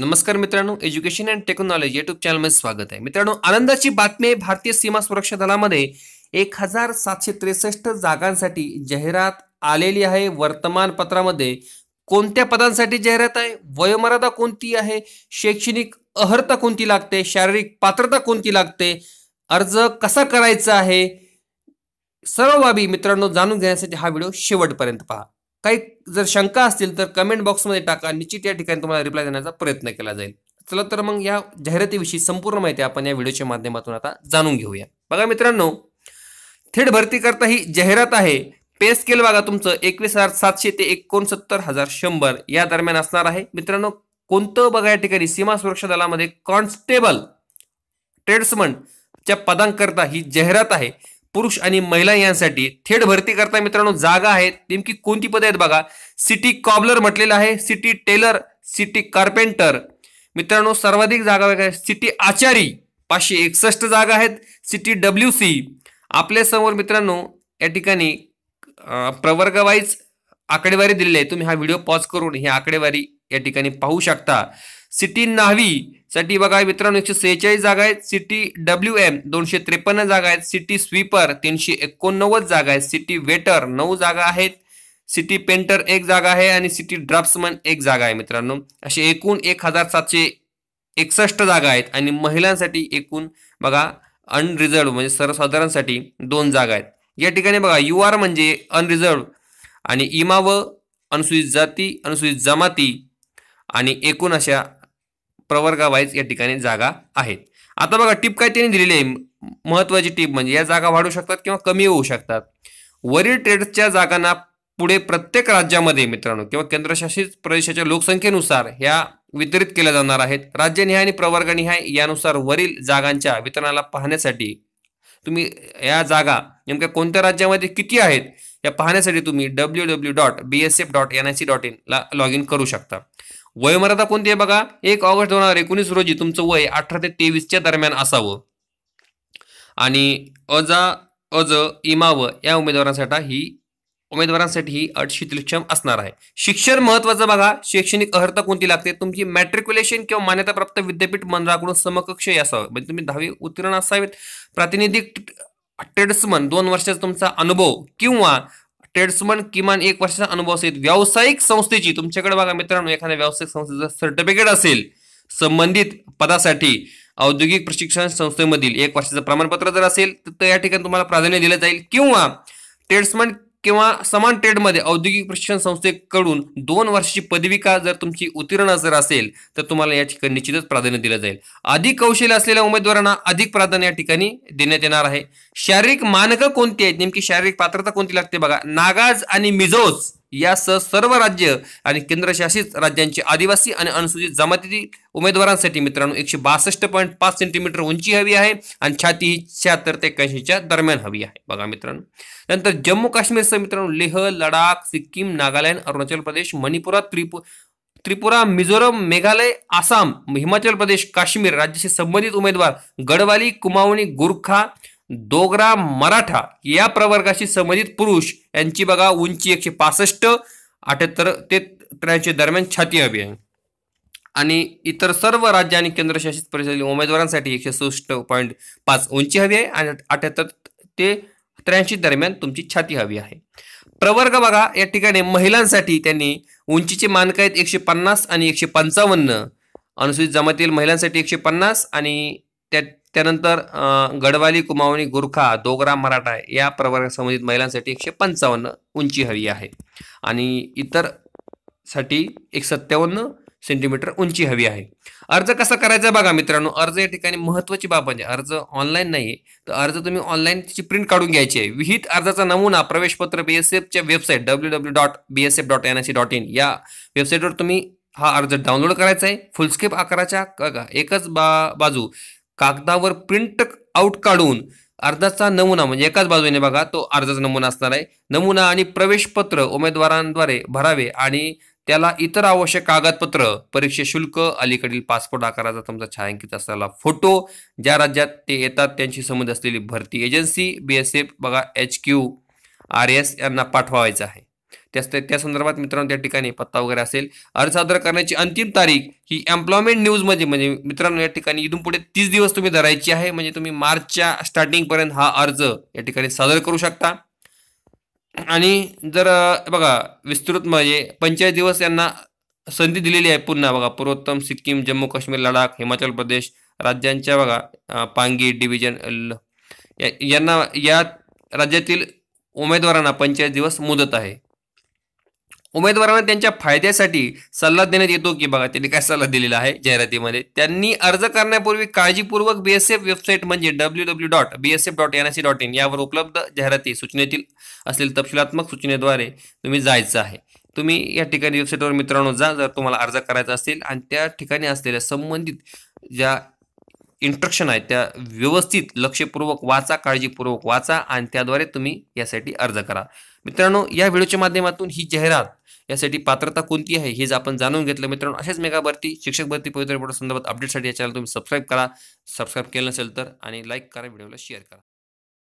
नमस्कार मित्रांनो education and technology YouTube चॅनलमध्ये स्वागत आहे मित्रांनो आनंदाची बातमी आहे भारतीय सीमा सुरक्षा दलामध्ये एक हजार सातशे त्रेसष्ट जागांसाठी जाहिरात आलेली आहे वर्तमानपत्रामध्ये कोणत्या पदांसाठी जाहिरात आहे वयोमर्यादा कोणती आहे शैक्षणिक अहर्ता कोणती लागते शारीरिक पात्रता कोणती लागते अर्ज कसा करायचा आहे सर्व बाबी मित्रांनो जाणून घेण्यासाठी हा व्हिडिओ शेवटपर्यंत पहा काही जर शंका असतील तर कमेंट बॉक्समध्ये टाका निश्चित या ठिकाणी तुम्हाला रिप्लाय देण्याचा प्रयत्न केला जाईल चला तर मग या जाहिरातीविषयी संपूर्ण माहिती आपण या व्हिडिओच्या माध्यमातून आता जाणून घेऊया बघा मित्रांनो थेट भरती करता ही जाहिरात आहे पे स्केल बघा तुमचं एकवीस हजार सातशे ते एकोणसत्तर हजार शंभर या दरम्यान असणार आहे मित्रांनो कोणतं बघा या ठिकाणी सीमा सुरक्षा दलामध्ये कॉन्स्टेबल ट्रेड्समन च्या पदांकरता ही जाहिरात आहे पुरुष आणि महिला यांसाठी थेट भरती करता मित्रांनो जागा आहेत नेमकी कोणती पदे आहेत बघा सिटी कॉबलर म्हटलेलं आहे सिटी टेलर सिटी कार्पेंटर मित्रांनो सर्वाधिक जागा आहेत सिटी आचारी पाचशे एकसष्ट जागा आहेत सिटी डब्ल्यू सी आपल्या समोर मित्रांनो या ठिकाणी प्रवर्गवाईज आकडेवारी दिलेली आहे तुम्ही हा व्हिडिओ पॉज करून ही आकडेवारी या ठिकाणी पाहू शकता सिटी न्हावी साठी बघा मित्रांनो एकशे सेहेचाळीस जागा आहेत सिटी डब्ल्यू एम दोनशे त्रेपन्न जागा आहेत सिटी स्वीपर तीनशे एकोणनव्वद जागा आहेत सिटी वेटर नऊ जागा आहेत सिटी पेंटर एक जागा आहे आणि सिटी ड्राफ्ट्समन एक जागा आहे मित्रांनो असे एकूण एक हजार सातशे एकसष्ट जागा आहेत आणि महिलांसाठी एकूण बघा अनरिझर्व म्हणजे सर्वसाधारणसाठी दोन जागा आहेत या ठिकाणी बघा यू आर म्हणजे अनरिझर्व आणि इमा व अनुसूचित जाती अनुसूचित जमाती आणि एकूण अशा प्रवर्गावाईज या ठिकाणी जागा आहेत आता बघा टिप काय त्यांनी दिलेली आहे महत्वाची टीप म्हणजे या जागा वाढू शकतात किंवा कमी होऊ शकतात वरील ट्रेड्सच्या जागांना पुढे प्रत्येक राज्यामध्ये मित्रांनो किंवा केंद्रशासित प्रदेशाच्या लोकसंख्येनुसार ह्या वितरित केल्या जाणार आहेत राज्यनिहाय आणि प्रवर्गनिहाय यानुसार वरील जागांच्या वितरणाला पाहण्यासाठी तुम्ही या जागा नेमक्या कोणत्या राज्यामध्ये किती आहेत या पाहण्यासाठी तुम्ही W W dot B S F dot N I C dot in ला लॉग इन करू शकता वयमर्यादा कोणती आहे बघा एक ऑगस्ट दोन हजार एकोणीस रोजी तुमचं वय अठरा ते तेवीसच्या दरम्यान असावं आणि अजा अज इमाव या उमेदवारांसाठी ही उमेदवारांसाठी ही अट शिथिलक्षम असणार आहे शिक्षण महत्वाचं बघा शैक्षणिक अर्हता कोणती लागते तुमची मॅट्रिक्युलेशन किंवा मान्यताप्राप्त विद्यापीठ मंडळाकडून समकक्ष असावं म्हणजे तुम्ही दहावी उत्तीर्ण असावेत प्रातिनिधिक ट्रेड्समन दोन वर्षाचा तुमचा अनुभव किंवा ट्रेड्समन किमान एक वर्षाचा अनुभव असेल व्यावसायिक संस्थेची तुमच्याकडे बघा मित्रांनो एखाद्या व्यावसायिक संस्थेचं सर्टिफिकेट असेल संबंधित पदासाठी औद्योगिक प्रशिक्षण संस्थेमधील एक वर्षाचं प्रमाणपत्र जर असेल तर या ठिकाणी तुम्हाला प्राधान्य दिलं जाईल किंवा ट्रेड्समन किंवा समान ट्रेडमध्ये औद्योगिक प्रशिक्षण संस्थेकडून दोन वर्षाची पदविका जर तुमची उत्तीर्ण जर असेल तर तुम्हाला या ठिकाणी निश्चितच प्राधान्य दिलं जाईल अधिक कौशल्य असलेल्या उमेदवारांना अधिक प्राधान्य या ठिकाणी देण्यात येणार आहे शारीरिक मानकं कोणती आहेत नेमकी शारीरिक पात्रता कोणती लागते बघा नागाज आणि मिझोज यासह सर्व राज्य आणि केंद्रशासित राज्यांचे आदिवासी आणि अनुसूचित जमातीतील उमेदवारांसाठी मित्रांनो एकशे बासष्ट पॉईंट पाच सेंटीमीटर उंची हवी आहे आणि छाती ही शहात्तर ते एक्याऐंशीच्या दरम्यान हवी आहे बघा मित्रांनो नंतर जम्मू काश्मीरसह मित्रांनो लेह लडाख सिक्कीम नागालँड अरुणाचल प्रदेश मणिपुरा त्रिपु त्रिपुरा मिझोरम मेघालय आसाम हिमाचल प्रदेश काश्मीर राज्याशी संबंधित उमेदवार गडवाली कुमावणी गुरखा दोगरा मराठा या प्रवर्गाशी संबंधित पुरुष यांची बघा उंची एकशे पासष्ट अठ्याहत्तर ते त्र्याऐंशी दरम्यान छाती हवी आहे आणि इतर सर्व राज्य आणि केंद्रशासित प्रदेशातील उमेदवारांसाठी एकशे सुष्ट पॉईंट पाच उंची हवी आहे आणि अठ्याहत्तर ते त्र्याऐंशी दरम्यान तुमची छाती हवी आहे प्रवर्ग बघा या ठिकाणी महिलांसाठी त्यांनी उंचीचे मानक आहेत एकशे पन्नास आणि एकशे पंचावन्न अनुसूचित जमातील महिलांसाठी एकशे पन्नास आणि त्या त्यानंतर गडवाली कुमावणी गुरखा दोगरा मराठा या प्रवर्गासंबंधित संबंधित महिलांसाठी एकशे पंचावन्न उंची हवी आहे आणि इतर साठी एक सत्तावन्न सेंटीमीटर उंची हवी आहे अर्ज कसा करायचा बघा मित्रांनो अर्ज या ठिकाणी महत्वाची बाब म्हणजे अर्ज ऑनलाईन नाही तर अर्ज तुम्ही ऑनलाईन त्याची प्रिंट काढून घ्यायची आहे विहित अर्जाचा नमुना प्रवेशपत्र बी एस एफच्या website W W dot B S F dot N I C dot in या वेबसाईटवर तुम्ही हा अर्ज डाउनलोड करायचा आहे फुलस्केप आकाराच्या एकच बा बाजू कागदावर प्रिंट आउट काढून अर्जाचा नमुना म्हणजे एकाच बाजूने बघा तो अर्जाचा नमुना असणार आहे नमुना आणि प्रवेशपत्र उमेदवारांद्वारे भरावे आणि त्याला इतर आवश्यक कागदपत्र परीक्षे शुल्क अलीकडील पासपोर्ट आकाराचा तुमचा छायांकित असलेला फोटो ज्या राज्यात ते येतात त्यांची समज असलेली भरती एजन्सी बी एस एफ बघा एच क्यू आर एस यांना पाठवायचं आहे त्या संदर्भात मित्रांनो त्या ठिकाणी पत्ता वगैरे असेल अर्ज सादर करण्याची अंतिम तारीख ही एम्प्लॉयमेंट न्यूजमध्ये म्हणजे मित्रांनो या ठिकाणी इथून पुढे तीस दिवस तुम्ही धरायची आहे म्हणजे तुम्ही मार्चच्या स्टार्टिंगपर्यंत हा अर्ज या ठिकाणी सादर करू शकता आणि जर बघा विस्तृत म्हणजे पंचायत दिवस यांना संधी दिलेली आहे पुन्हा बघा पूर्वोत्तम सिक्कीम जम्मू काश्मीर लडाख हिमाचल प्रदेश राज्यांच्या बघा पांगी डिव्हिजन यांना या राज्यातील उमेदवारांना पंचायत दिवस मुदत आहे उमेदवारांना त्यांच्या फायद्यासाठी सल्ला देण्यात येतो की बघा त्यांनी काय सल्ला दिलेला आहे जाहिरातीमध्ये त्यांनी अर्ज करण्यापूर्वी काळजीपूर्वक बीएसएफ वेबसाईट म्हणजे W W dot F dot N C dot in यावर उपलब्ध जाहिराती सूचनेतील असलेल्या तपशिलात्मक सूचनेद्वारे तुम्ही जायचं आहे तुम्ही या ठिकाणी वेबसाईटवर मित्रांनो जा जर तुम्हाला अर्ज करायचा असेल आणि त्या ठिकाणी असलेल्या संबंधित ज्या इंस्ट्रक्शन आहेत त्या व्यवस्थित लक्षपूर्वक वाचा काळजीपूर्वक वाचा आणि त्याद्वारे तुम्ही यासाठी अर्ज करा मित्रांनो या व्हिडिओच्या माध्यमातून ही जाहिरात यासाठी पात्रता कोणती आहे हेच आपण जाणून घेतलं मित्रांनो अशाच मेगा भरती शिक्षक भरती पवित्र संदर्भात अपडेटसाठी या चॅनल तुम्ही सबस्क्राईब करा सबस्क्राईब केलं नसेल तर आणि लाईक करा व्हिडिओला शेअर करा